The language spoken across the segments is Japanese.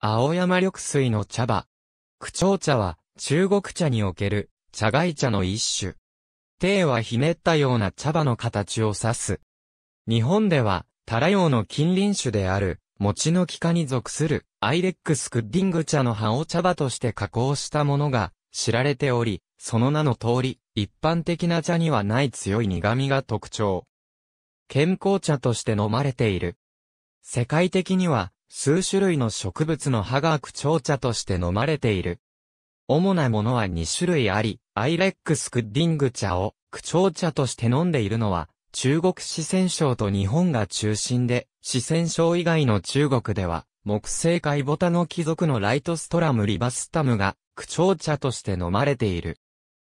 青山緑水の茶葉。九丁茶は、中国茶における、茶外茶の一種。手はひねったような茶葉の形を指す。日本では、タラ用の近隣種である、餅の木科に属する、アイレックスクッディング茶の葉を茶葉として加工したものが、知られており、その名の通り、一般的な茶にはない強い苦味が特徴。健康茶として飲まれている。世界的には、数種類の植物の葉が開く長茶として飲まれている。主なものは2種類あり、アイレックスクッディング茶を苦長茶として飲んでいるのは、中国四川省と日本が中心で、四川省以外の中国では、木製海ボタの貴族のライトストラムリバスタムが、苦長茶として飲まれている。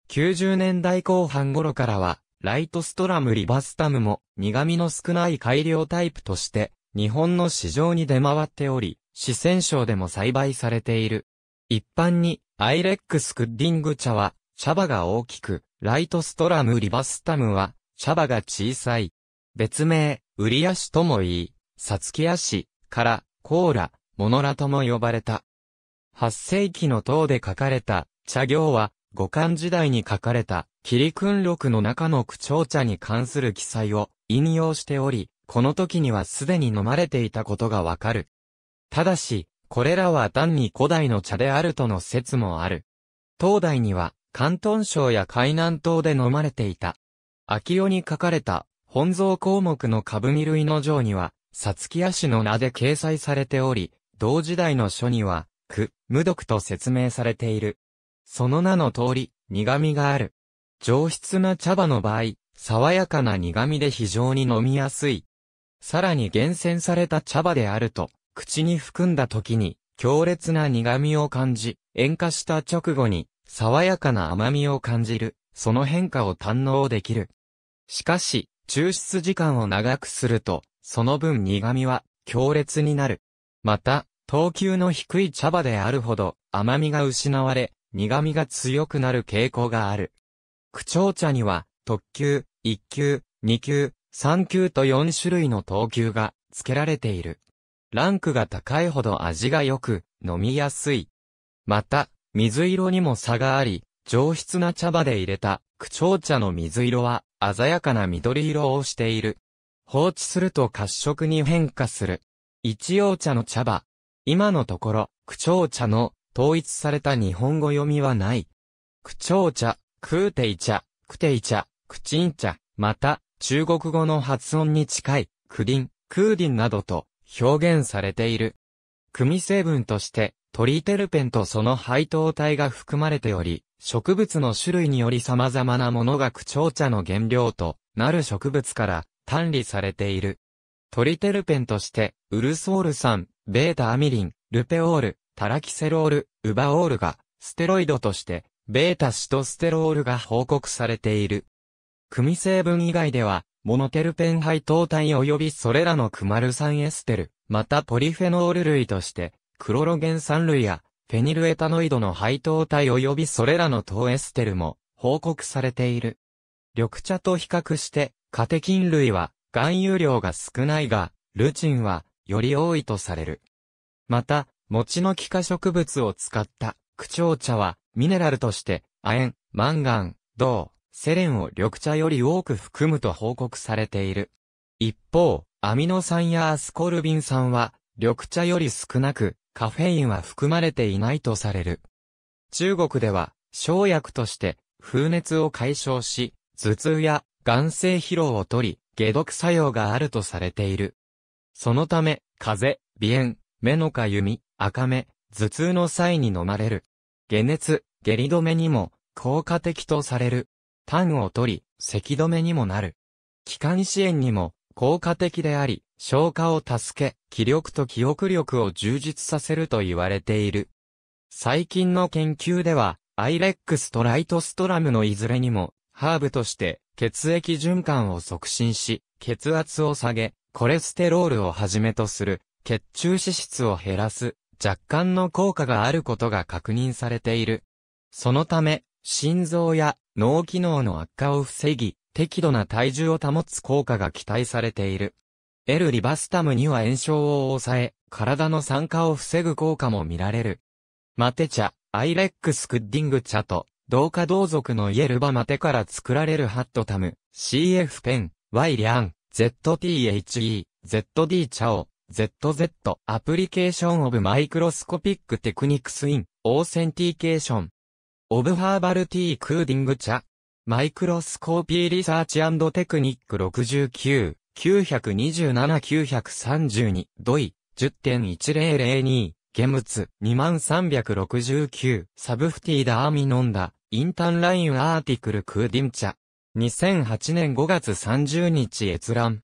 90年代後半頃からは、ライトストラムリバスタムも、苦味の少ない改良タイプとして、日本の市場に出回っており、四川省でも栽培されている。一般に、アイレックスクッディング茶は、茶葉が大きく、ライトストラムリバスタムは、茶葉が小さい。別名、ウリヤシともいい、サツキヤシから、コーラ、モノラとも呼ばれた。8世紀の塔で書かれた、茶行は、五漢時代に書かれた、キリクン録の中の口調茶に関する記載を引用しており、この時にはすでに飲まれていたことがわかる。ただし、これらは単に古代の茶であるとの説もある。東大には、関東省や海南島で飲まれていた。秋代に書かれた、本草項目の株見類の上には、さつきや氏の名で掲載されており、同時代の書には、く、無毒と説明されている。その名の通り、苦味がある。上質な茶葉の場合、爽やかな苦味で非常に飲みやすい。さらに厳選された茶葉であると、口に含んだ時に、強烈な苦味を感じ、塩化した直後に、爽やかな甘みを感じる、その変化を堪能できる。しかし、抽出時間を長くすると、その分苦味は強烈になる。また、等級の低い茶葉であるほど甘みが失われ、苦味が強くなる傾向がある。苦調茶には、特級、1級、2級、3級と4種類の等級が付けられている。ランクが高いほど味が良く、飲みやすい。また、水色にも差があり、上質な茶葉で入れた、苦調茶の水色は、鮮やかな緑色をしている。放置すると褐色に変化する。一葉茶の茶葉。今のところ、苦調茶の統一された日本語読みはない。苦調茶、クーテイ茶、クテイ茶、クチン茶、また、中国語の発音に近い、クリン、クーディンなどと表現されている。組成分として、トリテルペンとその配当体が含まれており、植物の種類により様々なものが口調茶の原料となる植物から単理されている。トリテルペンとして、ウルソール酸、ベータアミリン、ルペオール、タラキセロール、ウバオールが、ステロイドとして、ベータシトステロールが報告されている。組成分以外では、モノテルペン配糖体及びそれらのクマル酸エステル、またポリフェノール類として、クロロゲン酸類や、フェニルエタノイドの配糖体及びそれらの糖エステルも報告されている。緑茶と比較して、カテキン類は含有量が少ないが、ルチンはより多いとされる。また、餅の気化植物を使った、口調茶は、ミネラルとして、亜鉛、マンガン、銅、セレンを緑茶より多く含むと報告されている。一方、アミノ酸やアスコルビン酸は、緑茶より少なく、カフェインは含まれていないとされる。中国では、生薬として、風熱を解消し、頭痛や眼性疲労を取り、解毒作用があるとされている。そのため、風邪、鼻炎、目のかゆみ、赤目、頭痛の際に飲まれる。解熱、下痢止めにも効果的とされる。単を取り、咳止めにもなる。気管支援にも効果的であり、消化を助け、気力と記憶力を充実させると言われている。最近の研究では、アイレックスとライトストラムのいずれにも、ハーブとして血液循環を促進し、血圧を下げ、コレステロールをはじめとする、血中脂質を減らす、若干の効果があることが確認されている。そのため、心臓や脳機能の悪化を防ぎ、適度な体重を保つ効果が期待されている。L リバスタムには炎症を抑え、体の酸化を防ぐ効果も見られる。マテ茶、アイレックスクッディング茶と、同化同族のイエルバマテから作られるハットタム、CF ペン、Y リャン、ZTHE、ZD 茶を、ZZ アプリケーションオブマイクロスコピックテクニクスイン、オーセンティケーション、オブハーバルティークーディング茶。マイクロスコーピーリサーチテクニック69、927-932、ドイ、10.1002、ゲムツ、2369、サブフティーダーミノンダ、インターンラインアーティクルクーディンチャ。2008年5月30日閲覧。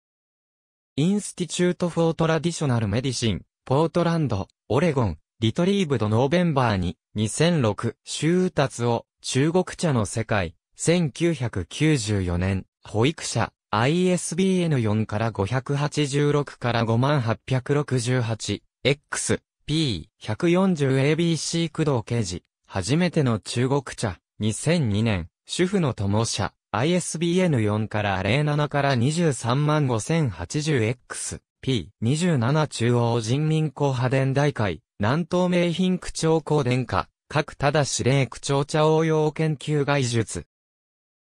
インスティチュート・フォー・トラディショナル・メディシン、ポートランド、オレゴン、リトリーブドノーベンバーに、2006、周達を、中国茶の世界、1994年、保育者、ISBN4 から586から5868、X、P、140ABC 駆動刑事、初めての中国茶、2002年、主婦の友社、ISBN4 から07から23万 5080X、P、27中央人民公派伝大会、南東名品区長公殿下、各ただ司令区長茶応用研究外術。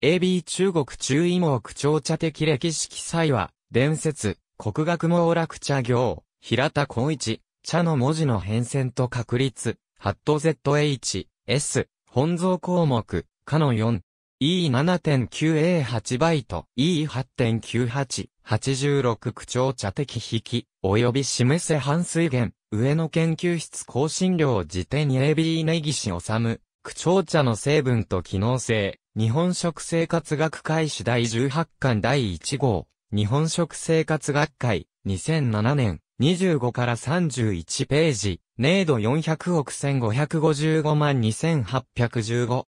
AB 中国中医網区長茶的歴史記載は、伝説、国学網楽茶行、平田光一、茶の文字の変遷と確率、ハット ZH、S、本蔵項目、かの4、E7.9A8 バイト、E8.98、86区長茶的引き、及び示せ半水源、上野研究室香辛料辞典 AB 根岸治、区長茶の成分と機能性、日本食生活学会史第18巻第1号、日本食生活学会、2007年、25から31ページ、年度400億1555万2815。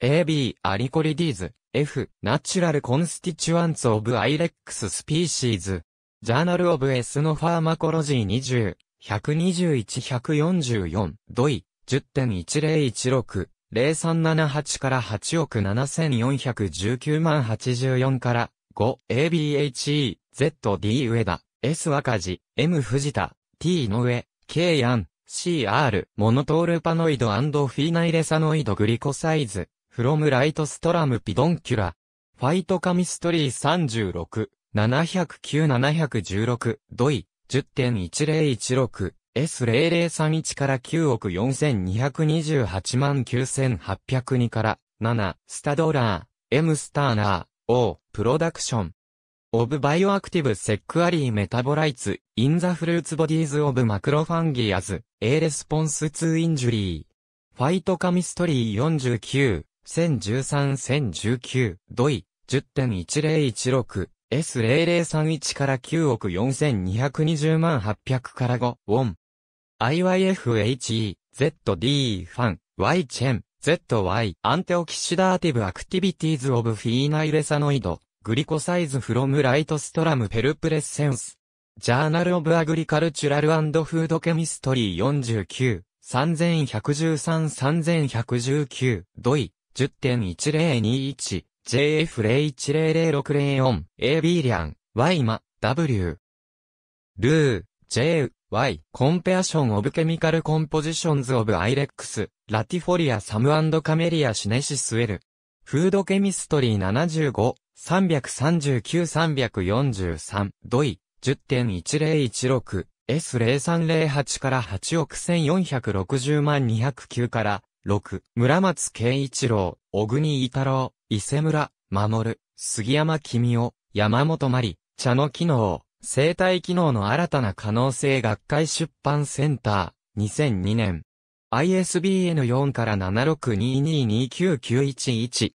AB アリコリディーズ F ナチュラルコンスティチュアンツオブアイレックススピーシーズジャーナルオブエスノファーマコロジー20 121-144、ドイ、10.1016、0378から8億7419万84から、5、ABHE、ZD 上田、S 若字、M 藤田、T の上、K ヤン、CR、モノトールパノイドフィナイレサノイドグリコサイズ、フロムライトストラムピドンキュラ、ファイトカミストリー36、709-716、ドイ、10.1016、S0031 から9億4228万9802から7、スタドラー、M スターナー、O、プロダクション。of bioactive sexually metabolites in the fruits bodies of macrophagia as a response to injury. ファイトカミストリー49、1013-1019、ドイ、10.1016、S0031 から9億4220万800から5、ウォン。IYFHE、ZD ファン、Y チェン、ZY、アンテオキシダーティブアクティビティーズオブフィーナイレサノイド、グリコサイズフロムライトストラムペルプレッセンス。ジャーナルオブアグリカルチュラルフードケミストリー49、3113-3119、ドイ、10.1021。JF010604、AB リアン、Y マ、W。ルー、J、Y、コンペアションオブケミカルコンポジションズオブアイレックス、ラティフォリアサムアンドカメリアシネシスウェル。フードケミストリー75、339-343、ドイ、10.1016、S0308 から8億1460万209から、6、村松慶一郎、小国伊太郎、伊勢村、守、杉山君夫、山本まり、茶の機能、生態機能の新たな可能性学会出版センター、2002年。ISBN4 から7622299111。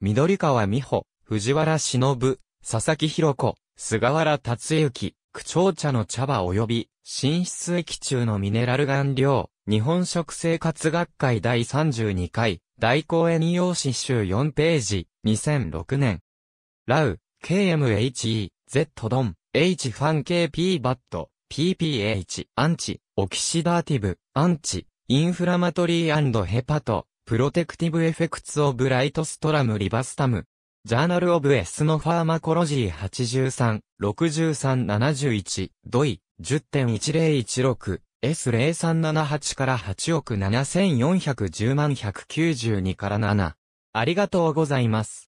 緑川美穂、藤原忍、佐々木博子、菅原達之、区長茶の茶葉及び、新出液中のミネラル顔料、日本食生活学会第32回、大公演用紙集4ページ、2006年。ラウ、KMHE、Z ドン、H ファン KP バット、PPH、アンチ、オキシダーティブ、アンチ、インフラマトリーヘパト、プロテクティブエフェクツオブライトストラムリバスタム、ジャーナルオブエスノファーマコロジー83、63、71、ドイ、10.1016、S0378 から8億7410万192から7。ありがとうございます。